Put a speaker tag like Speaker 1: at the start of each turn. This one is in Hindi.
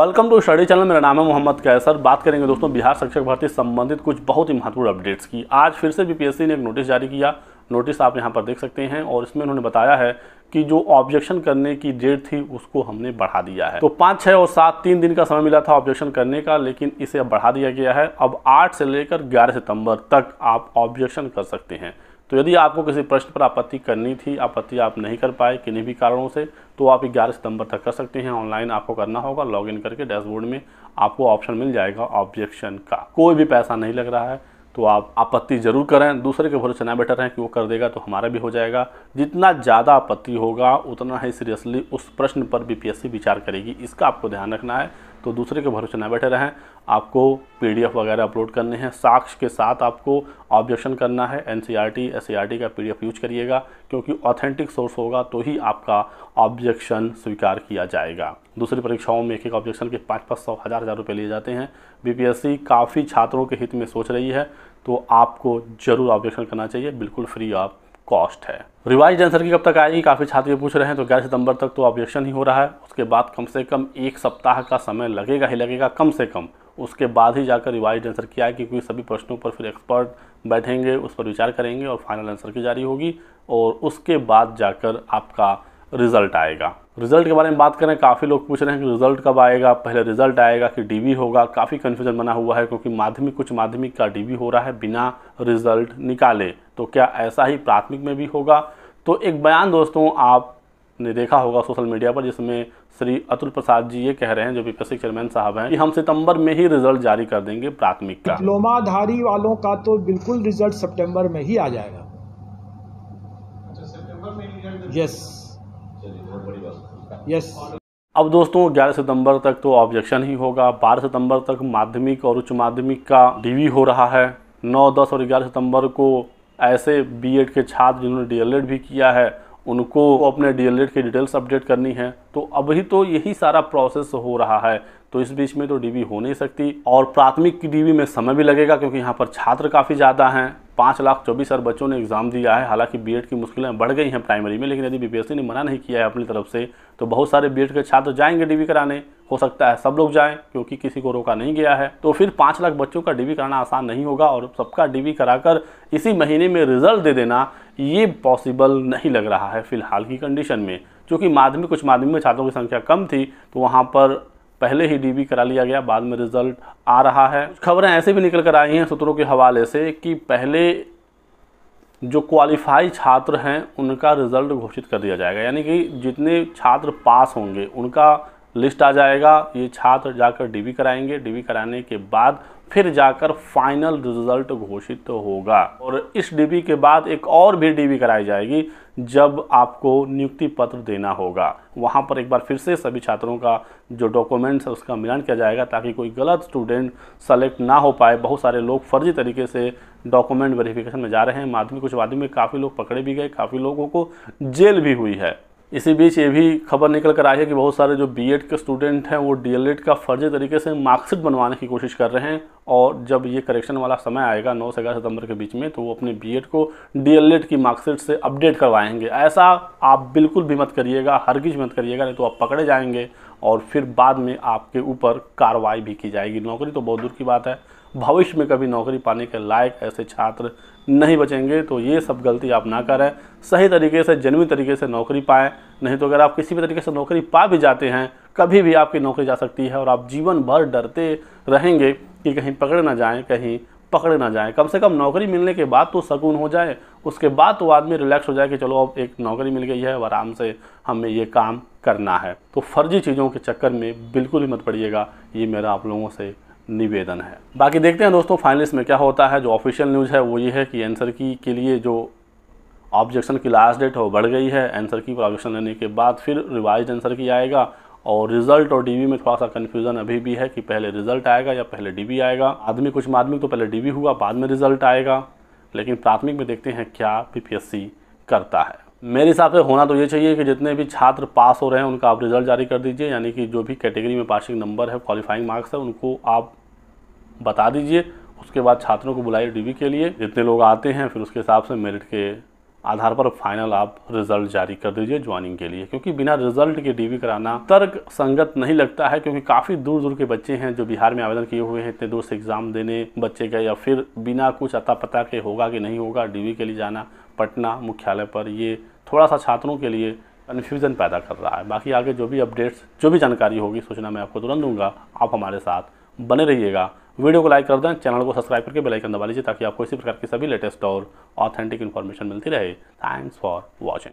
Speaker 1: वेलकम टू स्टडी चैनल मेरा नाम है मोहम्मद कैसर बात करेंगे दोस्तों बिहार शिक्षक भर्ती संबंधित कुछ बहुत ही महत्वपूर्ण अपडेट्स की आज फिर से बीपीएससी ने एक नोटिस जारी किया नोटिस आप यहां पर देख सकते हैं और इसमें उन्होंने बताया है कि जो ऑब्जेक्शन करने की डेट थी उसको हमने बढ़ा दिया है तो पाँच छः और सात तीन दिन का समय मिला था ऑब्जेक्शन करने का लेकिन इसे अब बढ़ा दिया गया है अब आठ से लेकर ग्यारह सितम्बर तक आप ऑब्जेक्शन कर सकते हैं तो यदि आपको किसी प्रश्न पर आपत्ति करनी थी आपत्ति आप नहीं कर पाए किन्हीं भी कारणों से तो आप ग्यारह सितंबर तक कर सकते हैं ऑनलाइन आपको करना होगा लॉगिन करके डैशबोर्ड में आपको ऑप्शन मिल जाएगा ऑब्जेक्शन का कोई भी पैसा नहीं लग रहा है तो आप आपत्ति जरूर करें दूसरे के भरोसे ना बैठे रहें कि वो कर देगा तो हमारा भी हो जाएगा जितना ज़्यादा आपत्ति होगा उतना ही सीरियसली उस प्रश्न पर बीपीएससी विचार करेगी इसका आपको ध्यान रखना है तो दूसरे के भरोसे ना बैठे रहें आपको पीडीएफ वगैरह अपलोड करने हैं साक्ष्य के साथ आपको ऑब्जेक्शन करना है N C R T S C R T का पीडीएफ यूज करिएगा क्योंकि ऑथेंटिक सोर्स होगा तो ही आपका ऑब्जेक्शन स्वीकार किया जाएगा दूसरी परीक्षाओं में एक एक ऑब्जेक्शन के पाँच पाँच सौ हज़ार हज़ार रुपये लिए जाते हैं बी काफ़ी छात्रों के हित में सोच रही है तो आपको ज़रूर ऑब्जेक्शन करना चाहिए बिल्कुल फ्री आप कॉस्ट है रिवाइज आंसर की कब तक आएगी काफ़ी छात्र ये पूछ रहे हैं तो ग्यारह सितंबर तक तो ऑब्जेक्शन ही हो रहा है उसके बाद कम से कम एक सप्ताह का समय लगेगा ही लगेगा कम से कम उसके बाद ही जाकर रिवाइज आंसर किया है क्योंकि सभी प्रश्नों पर फिर एक्सपर्ट बैठेंगे उस पर विचार करेंगे और फाइनल आंसर की जारी होगी और उसके बाद जाकर आपका रिजल्ट आएगा रिजल्ट के बारे में बात करें काफ़ी लोग पूछ रहे हैं कि रिजल्ट कब आएगा पहले रिजल्ट आएगा कि डीबी होगा काफ़ी कन्फ्यूजन बना हुआ है क्योंकि माध्यमिक कुछ माध्यमिक का डीबी हो रहा है बिना रिजल्ट निकाले तो क्या ऐसा ही प्राथमिक में भी होगा तो एक बयान दोस्तों आपने देखा होगा सोशल मीडिया पर जिसमें श्री अतुल प्रसाद जी ये कह रहे हैं जो बीपीएससी चेयरमैन साहब हैं कि हम सितंबर में ही रिजल्ट जारी कर देंगे प्राथमिक का डिप्लोमाधारी वालों का तो बिल्कुल रिजल्ट सितंबर में ही आ जाएगा अच्छा, यस यस अब दोस्तों 11 सितंबर तक तो ऑब्जेक्शन ही होगा 12 सितंबर तक माध्यमिक और उच्च माध्यमिक का डीवी हो रहा है 9, 10 और 11 सितंबर को ऐसे बीएड के छात्र जिन्होंने डीएलएड भी किया है उनको अपने डीएलएड के डिटेल्स अपडेट करनी है तो अभी तो यही सारा प्रोसेस हो रहा है तो इस बीच में तो डीबी हो नहीं सकती और प्राथमिक की डीबी में समय भी लगेगा क्योंकि यहाँ पर छात्र काफ़ी ज़्यादा हैं पाँच लाख चौबीस हज़ार बच्चों ने एग्ज़ाम दिया है हालांकि बी की मुश्किलें बढ़ गई हैं प्राइमरी में लेकिन यदि बी ने मना नहीं किया है अपनी तरफ से तो बहुत सारे बी के छात्र जाएंगे डी कराने हो सकता है सब लोग जाएं क्योंकि किसी को रोका नहीं गया है तो फिर पाँच लाख बच्चों का डीबी कराना आसान नहीं होगा और सबका डीबी कराकर इसी महीने में रिजल्ट दे देना ये पॉसिबल नहीं लग रहा है फिलहाल की कंडीशन में क्योंकि माध्यमिक कुछ माध्यमिक में छात्रों की संख्या कम थी तो वहाँ पर पहले ही डीबी करा लिया गया बाद में रिजल्ट आ रहा है खबरें ऐसे भी निकल कर आई हैं सूत्रों के हवाले से कि पहले जो क्वालिफाई छात्र हैं उनका रिज़ल्ट घोषित कर दिया जाएगा यानी कि जितने छात्र पास होंगे उनका लिस्ट आ जाएगा ये छात्र जाकर डीवी कराएंगे डीवी कराने के बाद फिर जाकर फाइनल रिजल्ट घोषित होगा और इस डीबी के बाद एक और भी डीबी कराई जाएगी जब आपको नियुक्ति पत्र देना होगा वहाँ पर एक बार फिर से सभी छात्रों का जो डॉक्यूमेंट्स है उसका मिलान किया जाएगा ताकि कोई गलत स्टूडेंट सेलेक्ट ना हो पाए बहुत सारे लोग फर्जी तरीके से डॉक्यूमेंट वेरिफिकेशन में जा रहे हैं माध्यमिक कुछ माध्यमिक काफ़ी लोग पकड़े भी गए काफ़ी लोगों को जेल भी हुई है इसी बीच ये भी खबर निकल कर आई है कि बहुत सारे जो बीएड के स्टूडेंट हैं वो डीएलएड का फर्जी तरीके से मार्कशीट बनवाने की कोशिश कर रहे हैं और जब ये करेक्शन वाला समय आएगा नौ से ग्यारह सितंबर के बीच में तो वो अपने बीएड को डीएलएड की मार्कशीट से अपडेट करवाएंगे ऐसा आप बिल्कुल भी मत करिएगा हरगिज मत करिएगा नहीं तो आप पकड़े जाएंगे और फिर बाद में आपके ऊपर कार्रवाई भी की जाएगी नौकरी तो बहुत दूर की बात है भविष्य में कभी नौकरी पाने के लायक ऐसे छात्र नहीं बचेंगे तो ये सब गलती आप ना करें सही तरीके से जन्मी तरीके से नौकरी पाएँ नहीं तो अगर आप किसी भी तरीके से नौकरी पा भी जाते हैं कभी भी आपकी नौकरी जा सकती है और आप जीवन भर डरते रहेंगे कि कहीं पकड़ ना जाएँ कहीं पकड़े ना जाएँ कम से कम नौकरी मिलने के बाद तो सुकून हो जाए उसके बाद तो आदमी रिलैक्स हो जाए कि चलो अब एक नौकरी मिल गई है और आराम से हमें ये काम करना है तो फर्जी चीज़ों के चक्कर में बिल्कुल ही मत पड़िएगा ये मेरा आप लोगों से निवेदन है बाकी देखते हैं दोस्तों फाइनलिस्ट में क्या होता है जो ऑफिशियल न्यूज़ है वो ये है कि आंसर की के लिए जो ऑब्जेक्शन की लास्ट डेट है वो बढ़ गई है आंसर की पर ऑब्जेक्शन लेने के बाद फिर रिवाइज आंसर की आएगा और रिजल्ट और डीवी में थोड़ा सा कन्फ्यूजन अभी भी है कि पहले रिजल्ट आएगा या पहले डीबी आएगा आदमी कुछ माध्यमिक तो पहले डीबी हुआ बाद में रिजल्ट आएगा लेकिन प्राथमिक में देखते हैं क्या पीपीएससी करता है मेरे हिसाब से होना तो ये चाहिए कि जितने भी छात्र पास हो रहे हैं उनका आप रिज़ल्ट जारी कर दीजिए यानी कि जो भी कैटेगरी में पासिंग नंबर है क्वालिफाइंग मार्क्स है उनको आप बता दीजिए उसके बाद छात्रों को बुलाइए डीवी के लिए जितने लोग आते हैं फिर उसके हिसाब से मेरिट के आधार पर फाइनल आप रिजल्ट जारी कर दीजिए ज्वाइनिंग के लिए क्योंकि बिना रिजल्ट के डीवी कराना तर्क संगत नहीं लगता है क्योंकि काफ़ी दूर दूर के बच्चे हैं जो बिहार में आवेदन किए हुए हैं इतने दूर से एग्ज़ाम देने बच्चे का या फिर बिना कुछ अता पता के होगा कि नहीं होगा डीवी के लिए जाना पटना मुख्यालय पर ये थोड़ा सा छात्रों के लिए कन्फ्यूज़न पैदा कर रहा है बाकी आगे जो भी अपडेट्स जो भी जानकारी होगी सूचना मैं आपको तुरंत दूंगा आप हमारे साथ बने रहिएगा वीडियो को लाइक कर दें चैनल को सब्सक्राइब करके बेल आइकन दबा लीजिए ताकि आपको इसी प्रकार की सभी लेटेस्ट और ऑथेंटिक इन्फॉर्मेशन मिलती रहे थैंक्स फॉर वॉचिंग